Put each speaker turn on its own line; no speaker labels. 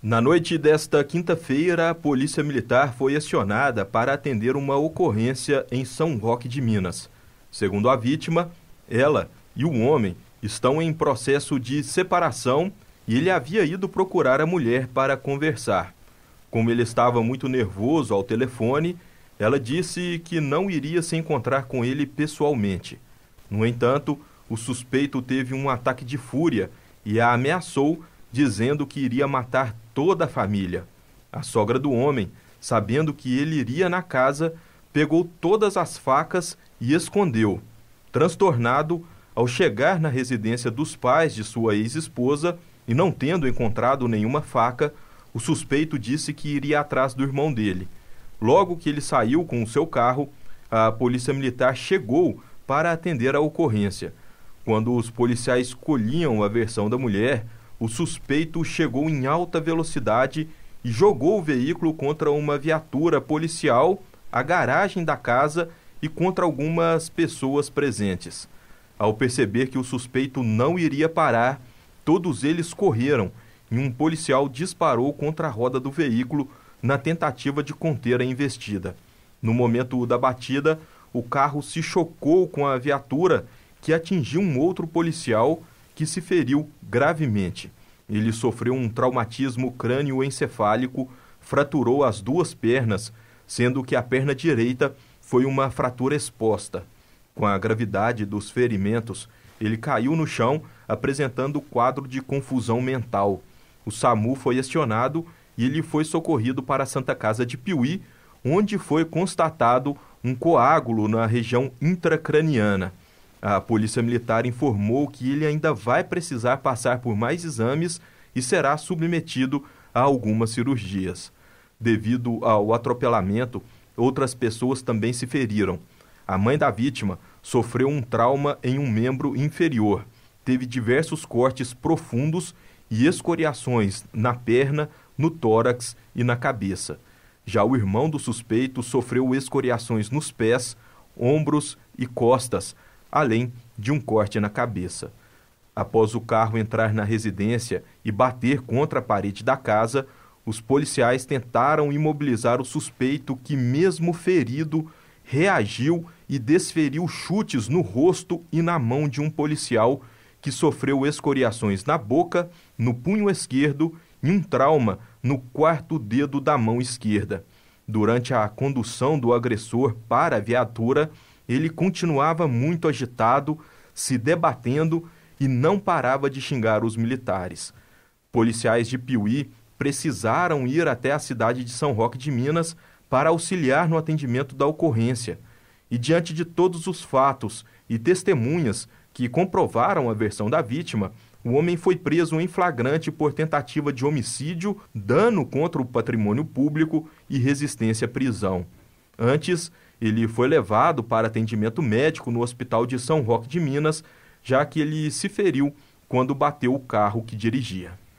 Na noite desta quinta-feira, a Polícia Militar foi acionada para atender uma ocorrência em São Roque de Minas. Segundo a vítima, ela e o homem estão em processo de separação e ele havia ido procurar a mulher para conversar. Como ele estava muito nervoso ao telefone, ela disse que não iria se encontrar com ele pessoalmente. No entanto, o suspeito teve um ataque de fúria e a ameaçou dizendo que iria matar toda a família. A sogra do homem, sabendo que ele iria na casa, pegou todas as facas e escondeu. Transtornado, ao chegar na residência dos pais de sua ex-esposa e não tendo encontrado nenhuma faca, o suspeito disse que iria atrás do irmão dele. Logo que ele saiu com o seu carro, a polícia militar chegou para atender a ocorrência. Quando os policiais colhiam a versão da mulher, o suspeito chegou em alta velocidade e jogou o veículo contra uma viatura policial, a garagem da casa e contra algumas pessoas presentes. Ao perceber que o suspeito não iria parar, todos eles correram e um policial disparou contra a roda do veículo na tentativa de conter a investida. No momento da batida, o carro se chocou com a viatura que atingiu um outro policial que se feriu gravemente. Ele sofreu um traumatismo crânioencefálico, fraturou as duas pernas, sendo que a perna direita foi uma fratura exposta. Com a gravidade dos ferimentos, ele caiu no chão, apresentando quadro de confusão mental. O SAMU foi acionado e ele foi socorrido para a Santa Casa de Piuí, onde foi constatado um coágulo na região intracraniana. A Polícia Militar informou que ele ainda vai precisar passar por mais exames e será submetido a algumas cirurgias. Devido ao atropelamento, outras pessoas também se feriram. A mãe da vítima sofreu um trauma em um membro inferior, teve diversos cortes profundos e escoriações na perna, no tórax e na cabeça. Já o irmão do suspeito sofreu escoriações nos pés, ombros e costas, além de um corte na cabeça. Após o carro entrar na residência e bater contra a parede da casa, os policiais tentaram imobilizar o suspeito que, mesmo ferido, reagiu e desferiu chutes no rosto e na mão de um policial que sofreu escoriações na boca, no punho esquerdo e um trauma no quarto dedo da mão esquerda. Durante a condução do agressor para a viatura, ele continuava muito agitado, se debatendo e não parava de xingar os militares. Policiais de Piuí precisaram ir até a cidade de São Roque de Minas para auxiliar no atendimento da ocorrência. E diante de todos os fatos e testemunhas que comprovaram a versão da vítima, o homem foi preso em flagrante por tentativa de homicídio, dano contra o patrimônio público e resistência à prisão. Antes, ele foi levado para atendimento médico no hospital de São Roque de Minas, já que ele se feriu quando bateu o carro que dirigia.